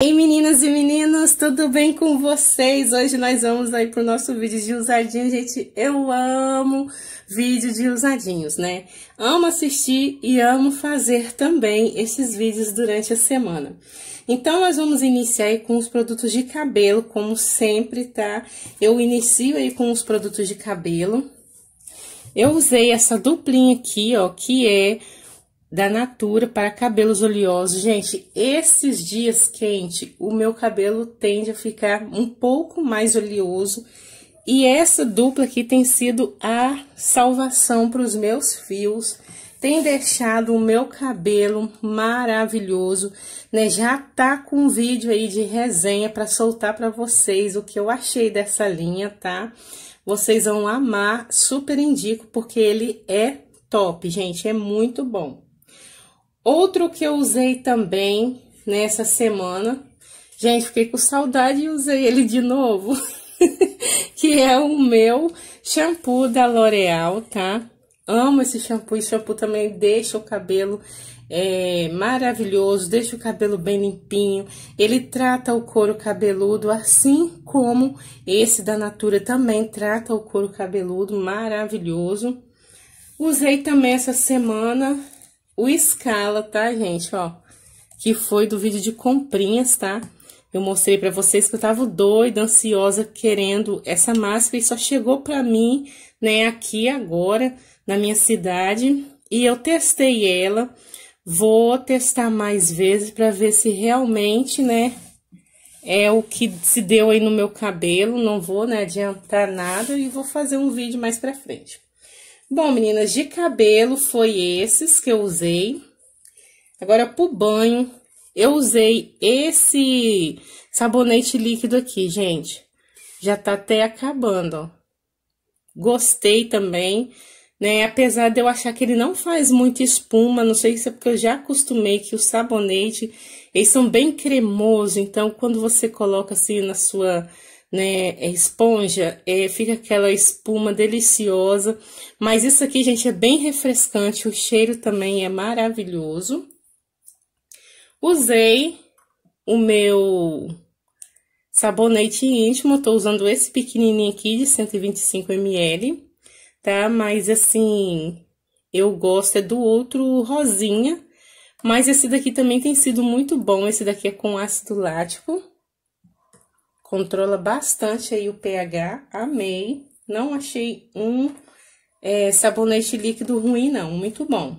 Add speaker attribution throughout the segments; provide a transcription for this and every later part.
Speaker 1: Ei meninas e meninos, tudo bem com vocês? Hoje nós vamos aí pro nosso vídeo de usadinhos, gente, eu amo vídeo de usadinhos, né? Amo assistir e amo fazer também esses vídeos durante a semana. Então, nós vamos iniciar aí com os produtos de cabelo, como sempre, tá? Eu inicio aí com os produtos de cabelo. Eu usei essa duplinha aqui, ó, que é da Natura para cabelos oleosos. Gente, esses dias quentes, o meu cabelo tende a ficar um pouco mais oleoso. E essa dupla aqui tem sido a salvação para os meus fios. Tem deixado o meu cabelo maravilhoso, né? Já tá com um vídeo aí de resenha para soltar para vocês o que eu achei dessa linha, tá? Vocês vão amar, super indico, porque ele é top, gente, é muito bom. Outro que eu usei também nessa semana, gente, fiquei com saudade e usei ele de novo, que é o meu shampoo da L'Oreal, tá? Amo esse shampoo, esse shampoo também deixa o cabelo é, maravilhoso, deixa o cabelo bem limpinho, ele trata o couro cabeludo, assim como esse da Natura também trata o couro cabeludo, maravilhoso. Usei também essa semana o escala, tá, gente? Ó, que foi do vídeo de comprinhas, tá? Eu mostrei pra vocês que eu tava doida, ansiosa, querendo essa máscara e só chegou pra mim, né, aqui agora, na minha cidade. E eu testei ela, vou testar mais vezes pra ver se realmente, né, é o que se deu aí no meu cabelo. Não vou, né, adiantar nada e vou fazer um vídeo mais pra frente. Bom, meninas, de cabelo foi esses que eu usei. Agora, pro banho, eu usei esse sabonete líquido aqui, gente. Já tá até acabando, ó. Gostei também, né? Apesar de eu achar que ele não faz muita espuma, não sei se é porque eu já acostumei que o sabonete, eles são bem cremosos. Então, quando você coloca assim na sua né, é esponja, é, fica aquela espuma deliciosa. Mas isso aqui, gente, é bem refrescante, o cheiro também é maravilhoso. Usei o meu sabonete íntimo, tô usando esse pequenininho aqui de 125ml, tá? Mas assim, eu gosto é do outro rosinha, mas esse daqui também tem sido muito bom, esse daqui é com ácido lático. Controla bastante aí o pH. Amei. Não achei um é, sabonete líquido ruim, não. Muito bom.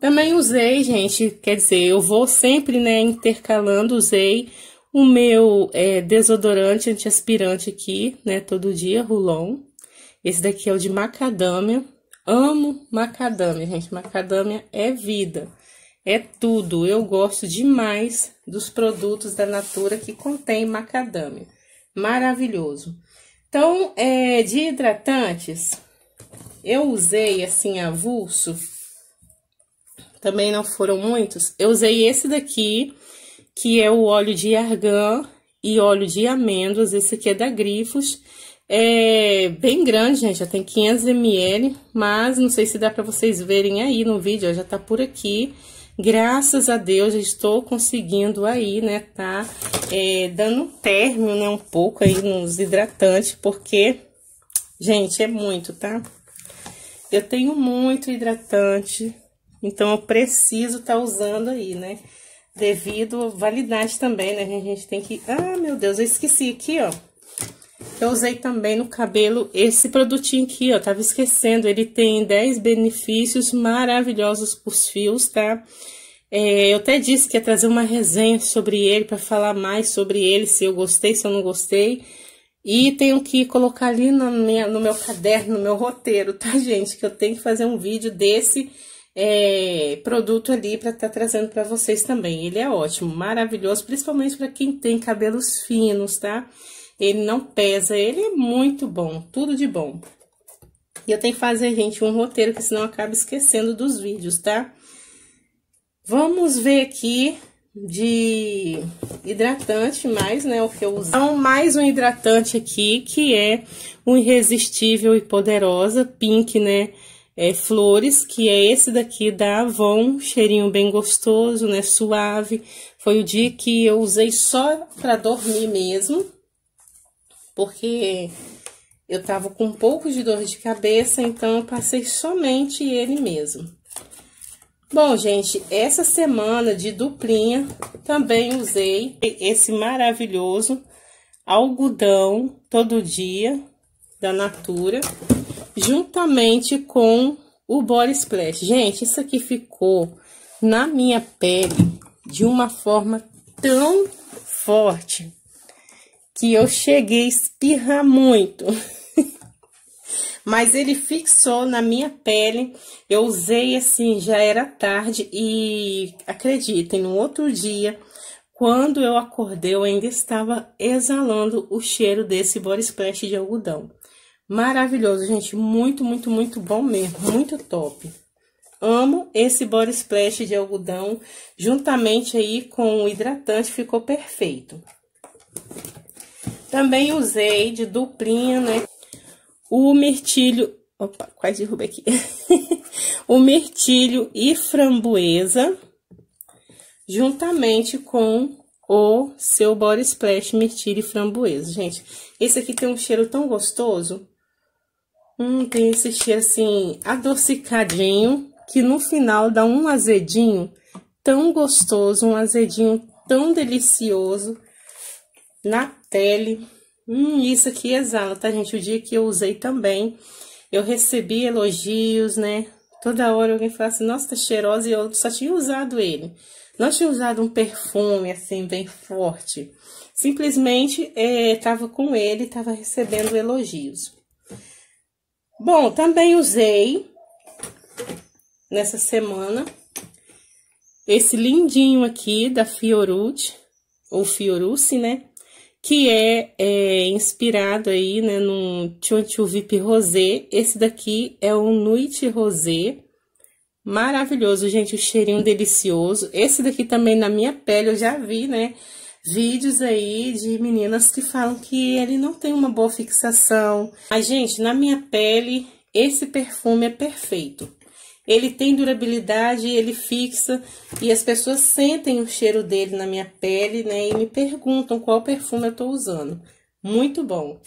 Speaker 1: Também usei, gente, quer dizer, eu vou sempre, né, intercalando, usei o meu é, desodorante antiaspirante aqui, né, todo dia, Rulon. Esse daqui é o de macadâmia. Amo macadâmia, gente. Macadâmia é vida. É tudo. Eu gosto demais dos produtos da Natura que contém macadâmia. Maravilhoso. Então, é, de hidratantes, eu usei assim avulso. Também não foram muitos. Eu usei esse daqui, que é o óleo de argan e óleo de amêndoas. Esse aqui é da Grifos. É bem grande, gente, já tem 500 ml, mas não sei se dá para vocês verem aí no vídeo, ó, já tá por aqui. Graças a Deus, estou conseguindo aí, né, tá é, dando um término, né, um pouco aí nos hidratantes, porque, gente, é muito, tá? Eu tenho muito hidratante, então eu preciso estar tá usando aí, né? Devido validade também, né? A gente tem que... Ah, meu Deus, eu esqueci aqui, ó. Eu usei também no cabelo esse produtinho aqui, ó, tava esquecendo, ele tem 10 benefícios maravilhosos os fios, tá? É, eu até disse que ia trazer uma resenha sobre ele, para falar mais sobre ele, se eu gostei, se eu não gostei. E tenho que colocar ali no, minha, no meu caderno, no meu roteiro, tá, gente? Que eu tenho que fazer um vídeo desse é, produto ali para estar tá trazendo para vocês também. Ele é ótimo, maravilhoso, principalmente para quem tem cabelos finos, Tá? Ele não pesa, ele é muito bom, tudo de bom. E eu tenho que fazer, gente, um roteiro, que senão eu acabo esquecendo dos vídeos, tá? Vamos ver aqui de hidratante mais, né, o que eu uso. Então, mais um hidratante aqui, que é o Irresistível e Poderosa, pink, né, é, flores, que é esse daqui da Avon, cheirinho bem gostoso, né, suave. Foi o dia que eu usei só pra dormir mesmo porque eu tava com um pouco de dor de cabeça, então eu passei somente ele mesmo. Bom, gente, essa semana de duplinha também usei esse maravilhoso algodão todo dia da Natura, juntamente com o Body Splash. Gente, isso aqui ficou na minha pele de uma forma tão forte, que eu cheguei a espirrar muito. Mas ele fixou na minha pele. Eu usei assim, já era tarde e acreditem, no outro dia, quando eu acordei, eu ainda estava exalando o cheiro desse body splash de algodão. Maravilhoso, gente, muito, muito, muito bom mesmo, muito top. Amo esse body splash de algodão, juntamente aí com o hidratante, ficou perfeito. Também usei de duplinha, né? O mirtilho... Opa, quase derrubei aqui. o mirtilho e framboesa, juntamente com o seu body splash mirtilho e framboesa. Gente, esse aqui tem um cheiro tão gostoso. Hum, tem esse cheiro assim, adocicadinho, que no final dá um azedinho tão gostoso, um azedinho tão delicioso na pele. Hum, isso aqui é exala, tá, gente? O dia que eu usei também, eu recebi elogios, né? Toda hora alguém fala assim, nossa, tá cheirosa, e eu só tinha usado ele. Não tinha usado um perfume, assim, bem forte. Simplesmente, é, tava com ele, tava recebendo elogios. Bom, também usei, nessa semana, esse lindinho aqui da Fiorucci, ou Fiorucci, né? que é, é, inspirado aí, né, no Chonchu Vip Rosé. Esse daqui é um Nuit Rosé. Maravilhoso, gente, o cheirinho delicioso. Esse daqui também na minha pele, eu já vi, né, vídeos aí de meninas que falam que ele não tem uma boa fixação. Mas, gente, na minha pele, esse perfume é perfeito. Ele tem durabilidade, ele fixa e as pessoas sentem o cheiro dele na minha pele, né? E me perguntam qual perfume eu tô usando. Muito bom.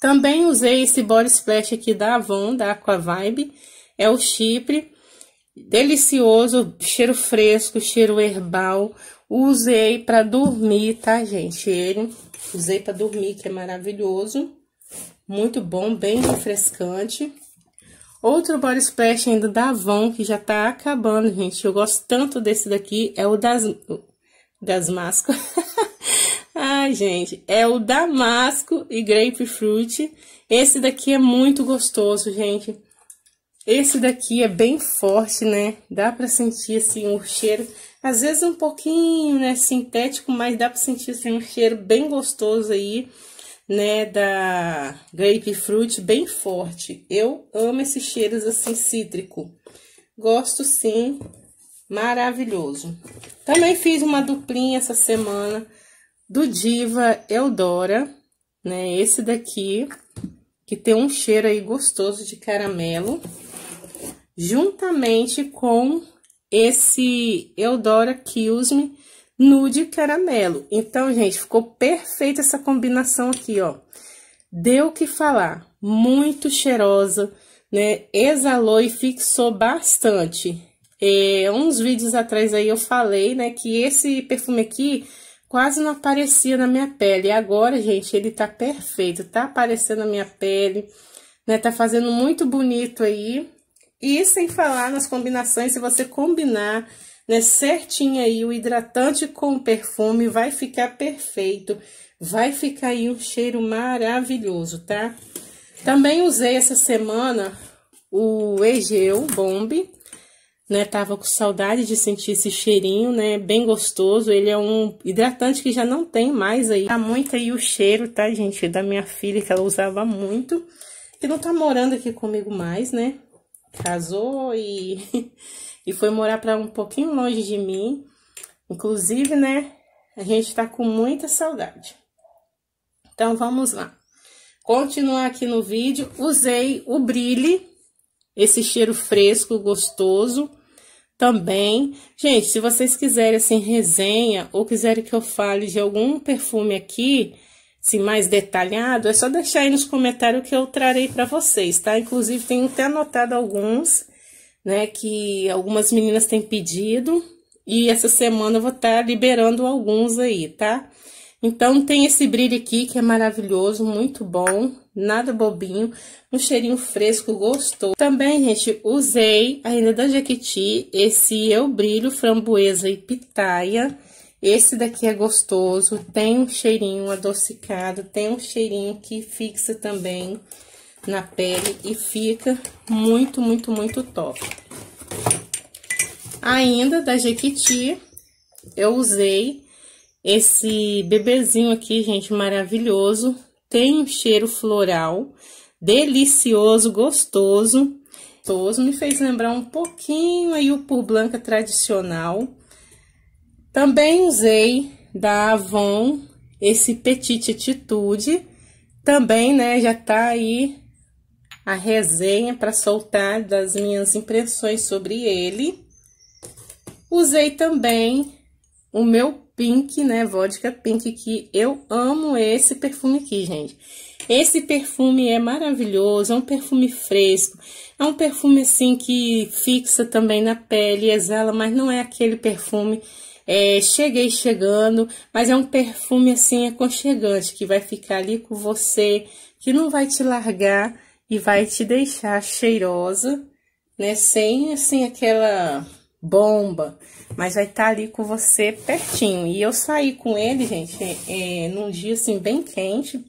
Speaker 1: Também usei esse body splash aqui da Avon, da Aqua Vibe. É o chipre. Delicioso, cheiro fresco, cheiro herbal. Usei para dormir, tá, gente? Ele usei para dormir, que é maravilhoso. Muito bom, bem refrescante. Outro body splash ainda da Avon, que já tá acabando, gente. Eu gosto tanto desse daqui, é o das... Das máscaras. Ai, gente, é o Damasco e Grapefruit. Esse daqui é muito gostoso, gente. Esse daqui é bem forte, né? Dá pra sentir, assim, o um cheiro. Às vezes um pouquinho, né, sintético, mas dá pra sentir, assim, um cheiro bem gostoso aí né, da grapefruit bem forte. Eu amo esses cheiros assim cítrico. Gosto sim, maravilhoso. Também fiz uma duplinha essa semana do Diva Eldora, né, esse daqui, que tem um cheiro aí gostoso de caramelo, juntamente com esse Eldora Kills Me, nude caramelo. Então, gente, ficou perfeita essa combinação aqui, ó. Deu o que falar, muito cheirosa, né? Exalou e fixou bastante. É, uns vídeos atrás aí eu falei, né, que esse perfume aqui quase não aparecia na minha pele. E agora, gente, ele tá perfeito, tá aparecendo na minha pele, né? Tá fazendo muito bonito aí. E sem falar nas combinações, se você combinar né, certinho aí o hidratante com perfume, vai ficar perfeito. Vai ficar aí um cheiro maravilhoso, tá? Também usei essa semana o Egeu bomb né? Tava com saudade de sentir esse cheirinho, né? Bem gostoso. Ele é um hidratante que já não tem mais aí. Tá muito aí o cheiro, tá, gente? Da minha filha, que ela usava muito. Que não tá morando aqui comigo mais, né? Casou e... e foi morar para um pouquinho longe de mim. Inclusive, né, a gente está com muita saudade. Então vamos lá. Continuar aqui no vídeo, usei o Brilhe, esse cheiro fresco, gostoso também. Gente, se vocês quiserem, assim, resenha ou quiserem que eu fale de algum perfume aqui, assim, mais detalhado, é só deixar aí nos comentários que eu trarei para vocês, tá? Inclusive, tenho até anotado alguns né, que algumas meninas têm pedido e essa semana eu vou estar tá liberando alguns aí, tá? Então tem esse brilho aqui que é maravilhoso, muito bom, nada bobinho, um cheirinho fresco, gostoso. Também, gente, usei ainda da Jequiti esse Eu Brilho Framboesa e Pitaia. Esse daqui é gostoso, tem um cheirinho adocicado, tem um cheirinho que fixa também na pele e fica muito, muito, muito top. Ainda da Jequiti, eu usei esse bebezinho aqui, gente, maravilhoso. Tem um cheiro floral, delicioso, gostoso. gostoso. Me fez lembrar um pouquinho aí o Pur Blanca tradicional. Também usei da Avon esse Petite Atitude. Também, né, já tá aí a resenha para soltar das minhas impressões sobre ele. Usei também o meu Pink, né, Vodka Pink, que eu amo esse perfume aqui, gente. Esse perfume é maravilhoso, é um perfume fresco, é um perfume assim que fixa também na pele, exala, mas não é aquele perfume é, cheguei chegando, mas é um perfume assim aconchegante que vai ficar ali com você, que não vai te largar e vai te deixar cheirosa, né? Sem assim aquela bomba, mas vai estar tá ali com você pertinho. E eu saí com ele, gente, é, é, num dia assim bem quente.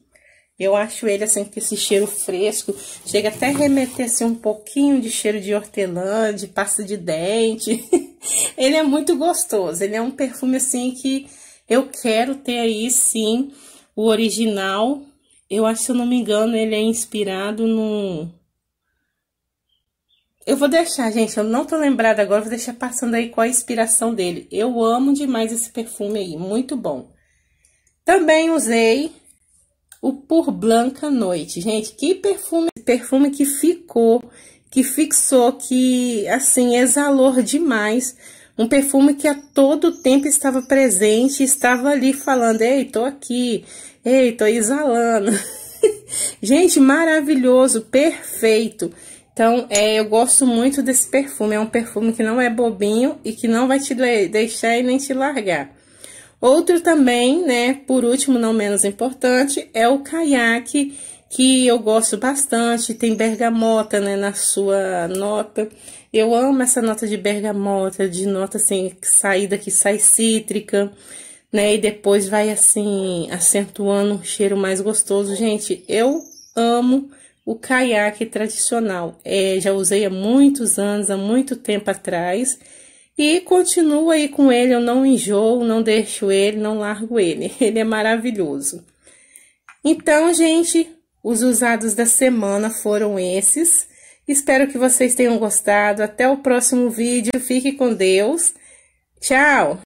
Speaker 1: Eu acho ele assim com esse cheiro fresco, chega até remeter assim, um pouquinho de cheiro de hortelã, de pasta de dente. ele é muito gostoso, ele é um perfume assim que eu quero ter aí sim o original eu acho, se eu não me engano, ele é inspirado no. Eu vou deixar, gente, eu não tô lembrada agora, vou deixar passando aí qual a inspiração dele. Eu amo demais esse perfume aí, muito bom. Também usei o Por Blanca Noite. Gente, que perfume, perfume que ficou, que fixou, que, assim, exalou demais. Um perfume que a todo tempo estava presente, estava ali falando, ei, tô aqui, Ei, tô exalando. Gente, maravilhoso, perfeito. Então, é, eu gosto muito desse perfume. É um perfume que não é bobinho e que não vai te deixar e nem te largar. Outro também, né, por último, não menos importante, é o caiaque, que eu gosto bastante. Tem bergamota, né, na sua nota. Eu amo essa nota de bergamota, de nota, assim, saída que sai cítrica né? E depois vai assim, acentuando um cheiro mais gostoso. Gente, eu amo o caiaque tradicional. É, já usei há muitos anos, há muito tempo atrás. E continuo aí com ele, eu não enjoo, não deixo ele, não largo ele. Ele é maravilhoso. Então, gente, os usados da semana foram esses. Espero que vocês tenham gostado. Até o próximo vídeo. Fique com Deus. Tchau!